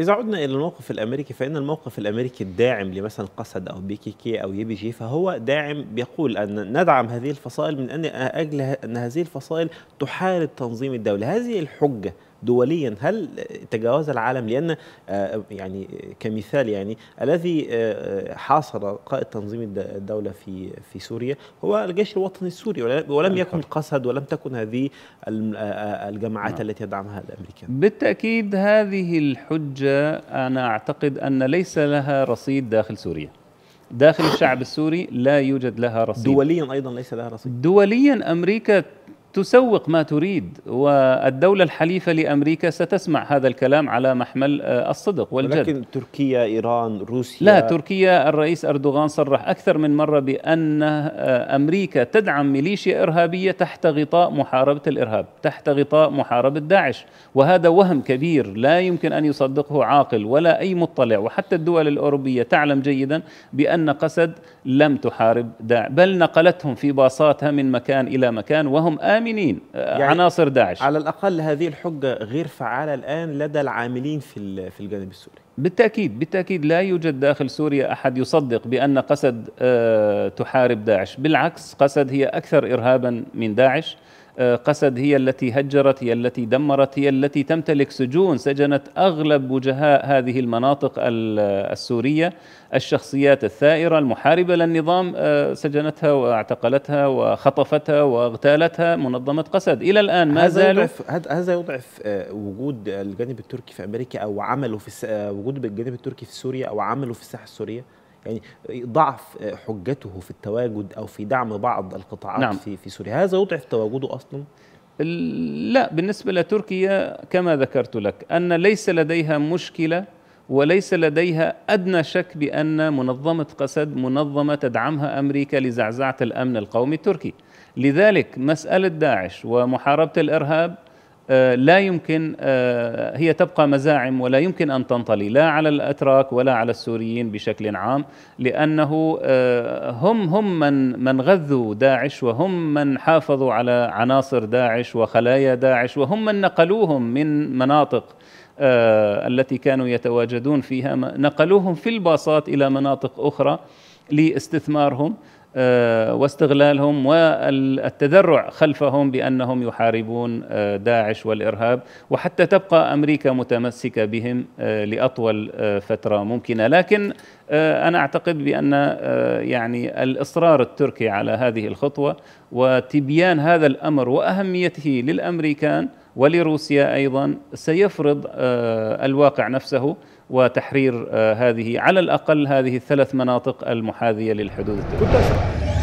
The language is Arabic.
إذا عدنا إلى الموقف الأمريكي فإن الموقف الأمريكي الداعم لمثلا قسد أو بي كي كي أو يبي جي فهو داعم بيقول أن ندعم هذه الفصائل من أن أجل أن هذه الفصائل تحارب تنظيم الدولة هذه الحجة دوليا هل تجاوز العالم لان آه، يعني كمثال يعني الذي آه، آه، حاصر قائد تنظيم الدوله في في سوريا هو الجيش الوطني السوري ولم نعم. يكن قسد ولم تكن هذه الجماعات نعم. التي يدعمها الامريكان بالتاكيد هذه الحجه انا اعتقد ان ليس لها رصيد داخل سوريا داخل الشعب السوري لا يوجد لها رصيد دوليا ايضا ليس لها رصيد دوليا امريكا تسوق ما تريد والدولة الحليفة لأمريكا ستسمع هذا الكلام على محمل آه، الصدق والجد ولكن تركيا إيران روسيا لا تركيا الرئيس أردوغان صرح أكثر من مرة بأن آه، أمريكا تدعم ميليشيا إرهابية تحت غطاء محاربة الإرهاب تحت غطاء محاربة داعش وهذا وهم كبير لا يمكن أن يصدقه عاقل ولا أي مطلع وحتى الدول الأوروبية تعلم جيدا بأن قسد لم تحارب داعش بل نقلتهم في باصاتها من مكان إلى مكان وهم آمن امنين آه، يعني عناصر داعش على الاقل هذه الحجه غير فعاله الان لدى العاملين في في الجانب السوري بالتاكيد بالتاكيد لا يوجد داخل سوريا احد يصدق بان قسد آه، تحارب داعش بالعكس قسد هي اكثر ارهابا من داعش آه، قسد هي التي هجرت هي التي دمرت هي التي تمتلك سجون سجنت اغلب وجهاء هذه المناطق السوريه الشخصيات الثائره المحاربه للنظام آه، سجنتها واعتقلتها وخطفتها واغتالتها منظمه قسد الى الان ما زال هذا يضعف آه، وجود الجانب التركي في امريكا او عمله في وجود الجانب التركي في سوريا او عمله في الساحه السوريه يعني ضعف حجته في التواجد او في دعم بعض القطاعات نعم. في في سوريا هذا يضعف تواجده اصلا لا بالنسبه لتركيا كما ذكرت لك ان ليس لديها مشكله وليس لديها ادنى شك بان منظمه قسد منظمه تدعمها امريكا لزعزعه الامن القومي التركي لذلك مساله داعش ومحاربه الارهاب آه، لا يمكن آه، هي تبقى مزاعم ولا يمكن ان تنطلي لا على الاتراك ولا على السوريين بشكل عام لانه آه، هم هم من من غذوا داعش وهم من حافظوا على عناصر داعش وخلايا داعش وهم من نقلوهم من مناطق التي كانوا يتواجدون فيها نقلوهم في الباصات الى مناطق اخرى لاستثمارهم آه، واستغلالهم والتذرع خلفهم بانهم يحاربون آه، داعش والارهاب وحتى تبقى امريكا متمسكه بهم آه، لاطول فتره ممكنه لكن انا اعتقد بان يعني الاصرار التركي على هذه الخطوه وتبيان هذا الامر واهميته للامريكان ولروسيا ايضا سيفرض آه، الواقع نفسه وتحرير آه، هذه على الاقل هذه الثلاث مناطق المحاذيه للحدود الدوليه